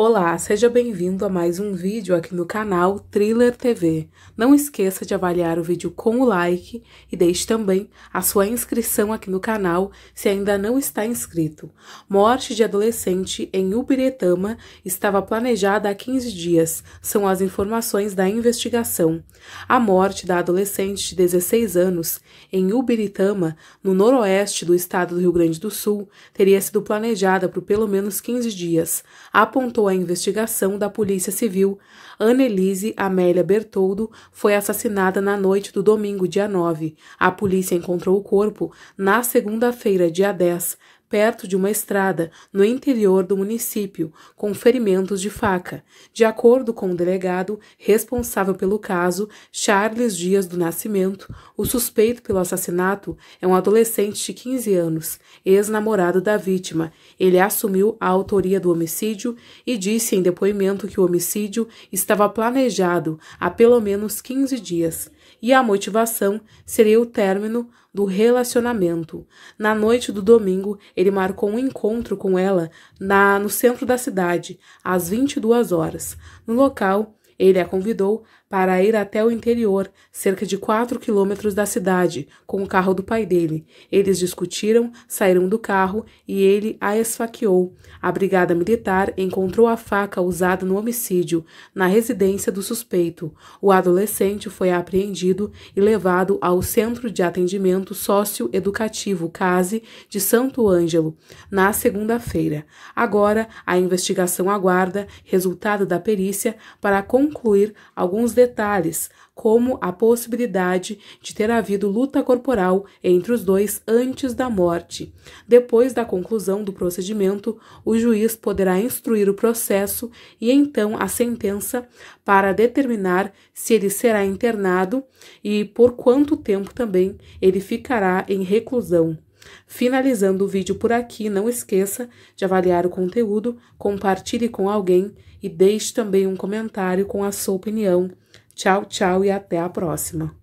Olá, seja bem-vindo a mais um vídeo aqui no canal Thriller TV. Não esqueça de avaliar o vídeo com o like e deixe também a sua inscrição aqui no canal se ainda não está inscrito. Morte de adolescente em Ubiretama estava planejada há 15 dias, são as informações da investigação. A morte da adolescente de 16 anos em Ubiritama, no noroeste do estado do Rio Grande do Sul, teria sido planejada por pelo menos 15 dias, apontou a investigação da Polícia Civil, Annelise Amélia Bertoldo foi assassinada na noite do domingo, dia 9. A polícia encontrou o corpo na segunda-feira, dia 10, perto de uma estrada, no interior do município, com ferimentos de faca, de acordo com o delegado responsável pelo caso, Charles Dias do Nascimento, o suspeito pelo assassinato é um adolescente de 15 anos, ex-namorado da vítima. Ele assumiu a autoria do homicídio e disse em depoimento que o homicídio estava planejado há pelo menos 15 dias e a motivação seria o término do relacionamento. Na noite do domingo, ele marcou um encontro com ela na, no centro da cidade, às 22 horas. No local, ele a convidou para ir até o interior, cerca de quatro quilômetros da cidade, com o carro do pai dele. Eles discutiram, saíram do carro e ele a esfaqueou. A brigada militar encontrou a faca usada no homicídio, na residência do suspeito. O adolescente foi apreendido e levado ao Centro de Atendimento Socioeducativo CASE de Santo Ângelo, na segunda-feira. Agora, a investigação aguarda resultado da perícia para concluir alguns detalhes, como a possibilidade de ter havido luta corporal entre os dois antes da morte. Depois da conclusão do procedimento, o juiz poderá instruir o processo e então a sentença para determinar se ele será internado e por quanto tempo também ele ficará em reclusão. Finalizando o vídeo por aqui, não esqueça de avaliar o conteúdo, compartilhe com alguém e deixe também um comentário com a sua opinião. Tchau, tchau e até a próxima!